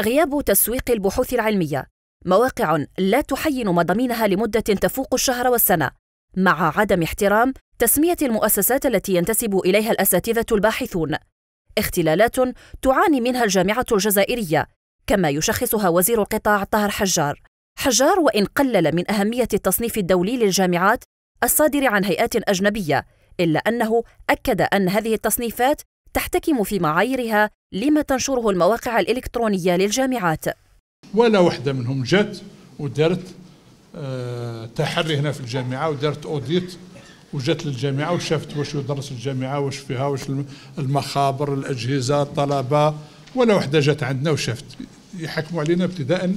غياب تسويق البحوث العلمية مواقع لا تحين مضامينها لمدة تفوق الشهر والسنة مع عدم احترام تسمية المؤسسات التي ينتسب إليها الأساتذة الباحثون اختلالات تعاني منها الجامعة الجزائرية كما يشخصها وزير القطاع طهر حجار حجار وإن قلل من أهمية التصنيف الدولي للجامعات الصادر عن هيئات أجنبية إلا أنه أكد أن هذه التصنيفات تحتكم في معاييرها لما تنشره المواقع الإلكترونية للجامعات ولا وحدة منهم جات ودارت آه، تحري هنا في الجامعة ودارت أوديت وجات للجامعة وشافت واش يدرس الجامعة واش فيها واش المخابر الأجهزة الطلبة ولا وحدة جات عندنا وشافت يحكموا علينا ابتداء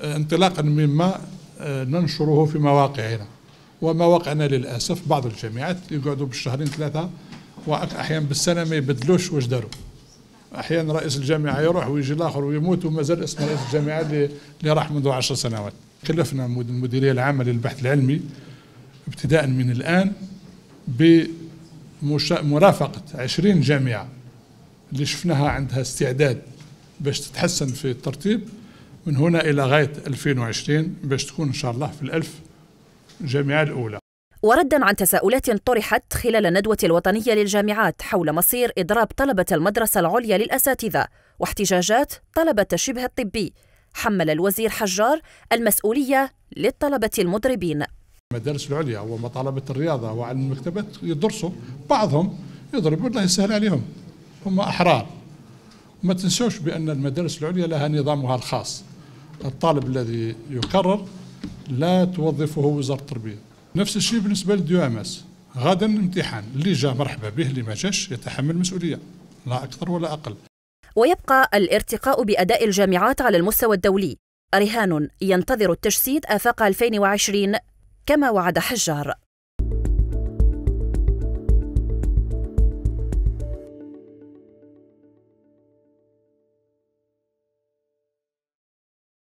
آه، انطلاقا مما آه، ننشره في مواقعنا وما وقعنا للاسف بعض الجامعات يقعدوا بالشهرين ثلاثه واحيانا بالسنه ما يبدلوش واش داروا احيانا رئيس الجامعه يروح ويجي الاخر ويموت ومازال اسم رئيس الجامعه اللي راح منذ عشر سنوات كلفنا المديريه العامه للبحث العلمي ابتداء من الان بمرافقه 20 جامعه اللي شفناها عندها استعداد باش تتحسن في الترتيب من هنا الى غايه 2020 باش تكون ان شاء الله في الألف الجامعة الأولى وردا عن تساؤلات طرحت خلال الندوة الوطنية للجامعات حول مصير إضراب طلبة المدرسة العليا للأساتذة واحتجاجات طلبة الشبه الطبي حمل الوزير حجار المسؤولية للطلبة المضربين المدارس العليا ومطالبة الرياضة وعلم المكتبات يدرسوا بعضهم يضربوا الله يسهل عليهم هم أحرار وما تنسوش بأن المدارس العليا لها نظامها الخاص الطالب الذي يكرر لا توظفه وزاره التربيه نفس الشيء بالنسبه للديوامس غدا امتحان اللي جا مرحبا به اللي ما جاش يتحمل مسؤوليه لا اكثر ولا اقل ويبقى الارتقاء باداء الجامعات على المستوى الدولي رهان ينتظر التجسيد افاق 2020 كما وعد حجار